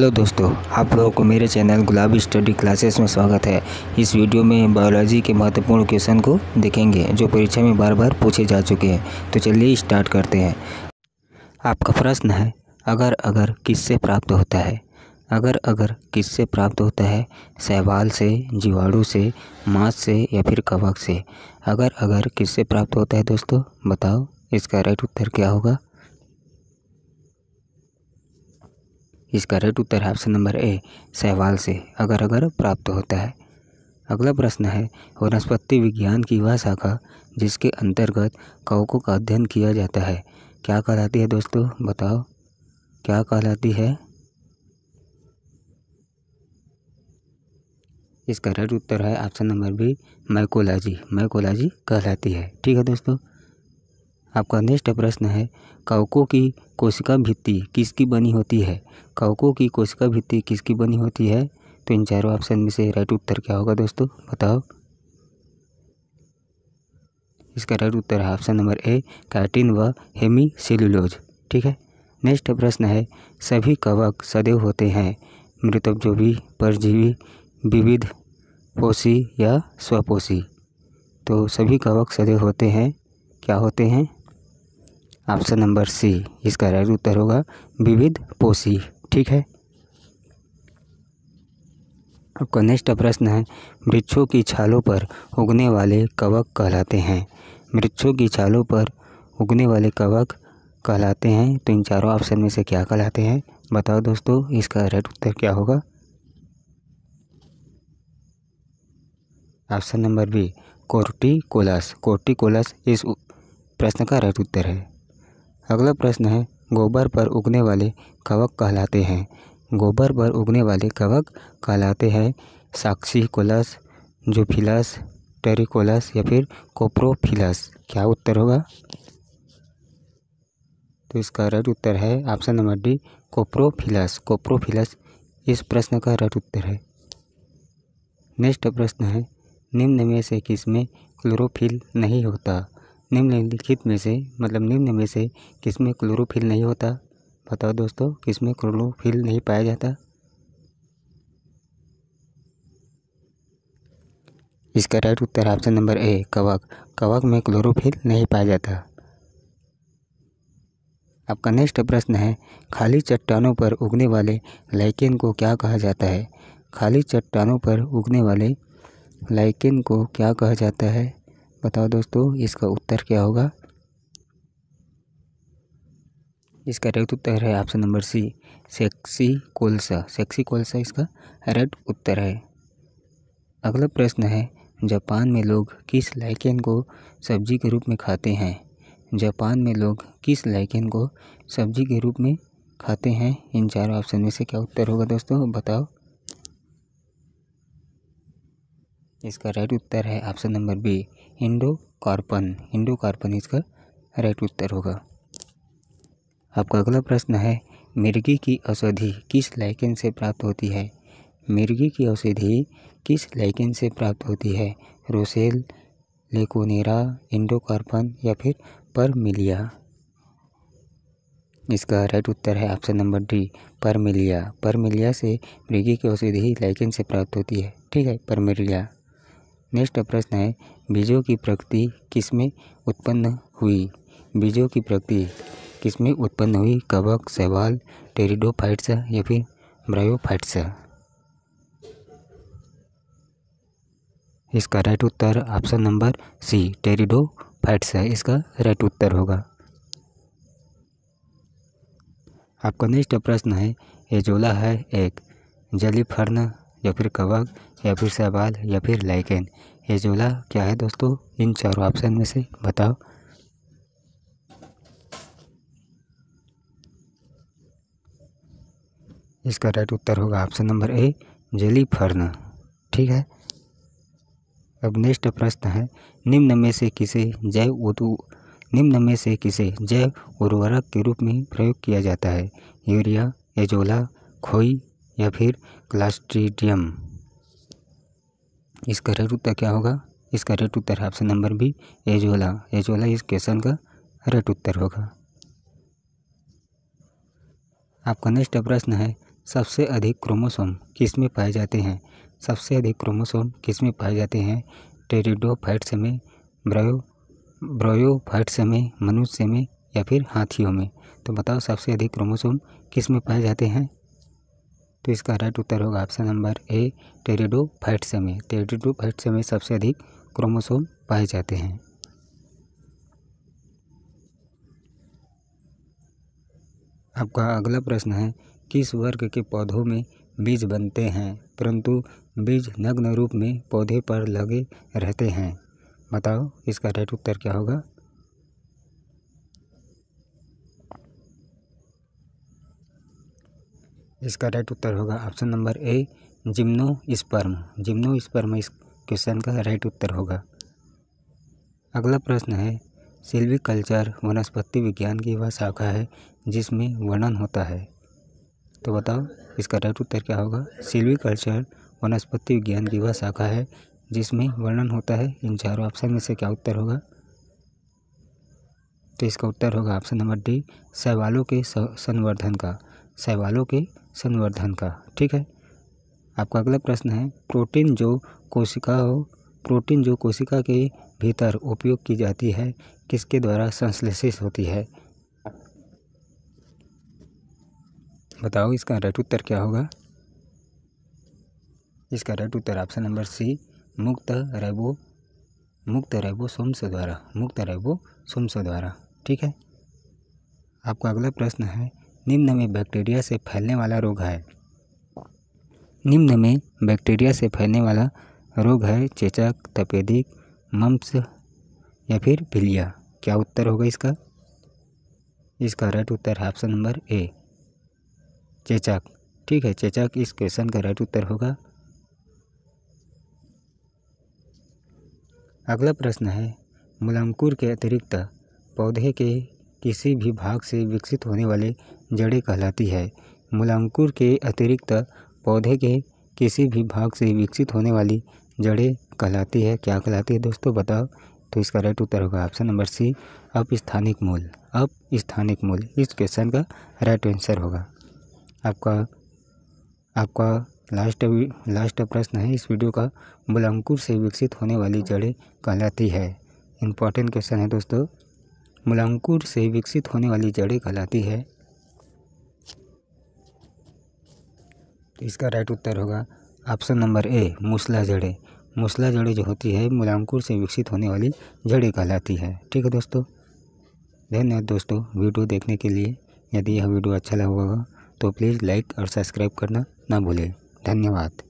hello दोस्तों आप लोगों को मेरे चैनल गुलाबी स्टडी क्लासेस में स्वागत है इस वीडियो में बायोलॉजी के महत्वपूर्ण क्वेश्चन को देखेंगे जो परीक्षा में बार बार पूछे जा चुके हैं तो चलिए स्टार्ट करते हैं आपका प्रश्न है अगर अगर किससे प्राप्त होता है अगर अगर किससे प्राप्त होता है सहवाल से जीवाणु से मांस से या फिर कवक से अगर अगर किससे प्राप्त होता है दोस्तों बताओ इसका राइट उत्तर क्या होगा इसका राइट उत्तर है ऑप्शन नंबर ए सहवाल से अगर अगर प्राप्त होता है अगला प्रश्न है वनस्पति विज्ञान की वह शाखा जिसके अंतर्गत कवकों का अध्ययन किया जाता है क्या कहलाती है दोस्तों बताओ क्या कहलाती है इसका राइट उत्तर है option number B mycology mycology कहलाती है ठीक है दोस्तों आपका नेक्स्ट प्रश्न है कवकों की कोशिका भित्ति किसकी बनी होती है कवकों की कोशिका भित्ति किसकी बनी होती है तो इन चारों ऑप्शन में से राइट उत्तर क्या होगा दोस्तों बताओ इसका राइट उत्तर है ऑप्शन नंबर ए कैटिन व हेमी सेल्यूलोज ठीक है नेक्स्ट प्रश्न है सभी कवक सदैव होते हैं मृतक जो भी परजीवी विविध पोषी या स्वपोषी तो सभी कवक सदैव होते हैं क्या होते हैं ऑप्शन नंबर सी इसका राइट उत्तर होगा विविध पोषी ठीक है आपका नेक्स्ट प्रश्न है वृक्षों की छालों पर उगने वाले कवक कहलाते हैं वृक्षों की छालों पर उगने वाले कवक कहलाते हैं तो इन चारों ऑप्शन में से क्या कहलाते हैं बताओ दोस्तों इसका राइट उत्तर क्या होगा option number B corti corti corticolous इस प्रश्न का राइट उत्तर है अगला प्रश्न है गोबर पर उगने वाले कवक कहलाते हैं गोबर पर उगने वाले कवक कहलाते हैं साक्षी कोलस जुफिलस टेरिकोलस या फिर कोप्रोफिलस क्या उत्तर होगा तो इसका राइट उत्तर है option number D coprophilous coprophilous इस प्रश्न का रट उत्तर है नेक्स्ट प्रश्न है निम्न में से किसमें क्लोरोफिल नहीं होता निम्नलिखित में से मतलब निम्न में से किसमें क्लोरोफिल नहीं होता बताओ दोस्तों किसमें क्लोरोफिल नहीं पाया जाता इसका राइट उत्तर ऑप्शन नंबर ए कवक कवक में क्लोरोफिल नहीं पाया जाता आपका नेक्स्ट प्रश्न है खाली चट्टानों पर उगने वाले लाइकेन को क्या कहा जाता है खाली चट्टानों पर उगने वाले लाइकेन को क्या कहा जाता है बताओ दोस्तों इसका उत्तर क्या होगा इसका राइट उत्तर है option number C saxicolous saxicolous इसका राइट उत्तर है अगला प्रश्न है जापान में लोग किस लाइकेन को सब्जी के रूप में खाते हैं जापान में लोग किस लाइकेन को सब्जी के रूप में खाते हैं इन चारों ऑप्शन में से क्या उत्तर होगा दोस्तों बताओ इसका राइट उत्तर है option number B Endocarpon Endocarpon इसका राइट उत्तर होगा आपका अगला प्रश्न है मिर्गी की औषधि किस लाइकेन से प्राप्त होती है मिर्गी की औषधि किस लाइकेन से प्राप्त होती है रोसेल लेकोनेरा इंडोकार्पन या फिर परमिलिया इसका राइट उत्तर है option number D Parmelia Parmelia से मृगी की औषधि लाइकेन से प्राप्त होती है ठीक है परमिलिया नेक्स्ट प्रश्न है बीजों की प्रकृति किसमें उत्पन्न हुई बीजों की प्रकृति किसमें उत्पन्न हुई कवक शैवाल टेरिडोफाइट्स या फिर ब्रायोफाइट्स इसका राइट उत्तर ऑप्शन नंबर सी टेरिडोफाइट्स इसका राइट उत्तर होगा आपका नेक्स्ट प्रश्न है एजोला है एक जलीफर्न या फिर कवक या फिर सवाल या फिर लाइकेन ये क्या है दोस्तों इन चारों ऑप्शन में से बताओ इसका राइट उत्तर होगा ऑप्शन नंबर ए जली फर्न ठीक है अब नेक्स्ट प्रश्न है निम्न में से किसे जैव उतु निम्न में से किसे जैव उर्वरक के रूप में प्रयोग किया जाता है यूरिया एजोला खोई या फिर क्लास्ट्रीडियम इसका रेट उत्तर क्या होगा इसका रेट उत्तर है option number B Azolla Azolla इस क्वेश्चन का रेट उत्तर होगा आपका नेक्स्ट प्रश्न है सबसे अधिक क्रोमोसोम किस में पाए जाते हैं सबसे अधिक क्रोमोसोम किस में पाए जाते हैं टेरिडोफाइट में ब्रायो ब्रायोफाइट्स में मनुष्य में या फिर हाथियों में तो बताओ सबसे अधिक क्रोमोसोम किस में पाए जाते हैं तो इसका राइट उत्तर होगा ऑप्शन नंबर ए टेरिडोफाइट्स में टेरिडोफाइट्स में सबसे अधिक क्रोमोसोम पाए जाते हैं आपका अगला प्रश्न है किस वर्ग के पौधों में बीज बनते हैं परंतु बीज नग्न रूप में पौधे पर लगे रहते हैं बताओ इसका राइट उत्तर क्या होगा इसका राइट उत्तर होगा option number A gymnosperm gymnosperm इस क्वेश्चन का राइट उत्तर होगा अगला प्रश्न है कल्चर वनस्पति विज्ञान की वह शाखा है जिसमें वर्णन होता है तो बताओ इसका राइट उत्तर क्या होगा कल्चर वनस्पति विज्ञान की वह शाखा है जिसमें वर्णन होता है इन चारों ऑप्शन में से क्या उत्तर होगा तो इसका उत्तर होगा ऑप्शन नंबर डी सवालों के संवर्धन का शैवालों के संवर्धन का ठीक है आपका अगला प्रश्न है प्रोटीन जो कोशिका हो प्रोटीन जो कोशिका के भीतर उपयोग की जाती है किसके द्वारा संश्लेषित होती है बताओ इसका राइट उत्तर क्या होगा इसका राइट उत्तर ऑप्शन नंबर सी मुक्त रेबो मुक्त रेबो सोमस द्वारा मुक्त रेबो सोम्स द्वारा ठीक है आपका अगला प्रश्न है निम्न में बैक्टीरिया से फैलने वाला रोग है निम्न में बैक्टीरिया से फैलने वाला रोग है चेचक तपेदिक मम्स या फिर भिलिया क्या उत्तर होगा इसका इसका राइट उत्तर है ऑप्शन नंबर ए चेचक ठीक है चेचक इस क्वेश्चन का राइट उत्तर होगा अगला प्रश्न है मुलामकुर के अतिरिक्त पौधे के किसी भी भाग से विकसित होने वाली जड़ें कहलाती है मूलांकुर के अतिरिक्त पौधे के किसी भी भाग से विकसित होने वाली जड़ें कहलाती है क्या कहलाती है दोस्तों बताओ तो इसका राइट उत्तर होगा ऑप्शन नंबर सी स्थानिक मूल अप स्थानिक मूल इस क्वेश्चन का राइट आंसर होगा आपका आपका लास्ट लास्ट प्रश्न है इस वीडियो का मूलांकुर से विकसित होने वाली जड़ें कहलाती है इंपॉर्टेंट क्वेश्चन है दोस्तों मूलांकुर से विकसित होने वाली जड़ें कहलाती है तो इसका राइट उत्तर होगा ऑप्शन नंबर ए मूसला जड़ें मूसला जड़ें जो होती है मूलांकुर से विकसित होने वाली जड़ें कहलाती है ठीक है दोस्तों धन्यवाद दोस्तों वीडियो देखने के लिए यदि यह वीडियो अच्छा लगा होगा तो प्लीज़ लाइक और सब्सक्राइब करना ना भूलें धन्यवाद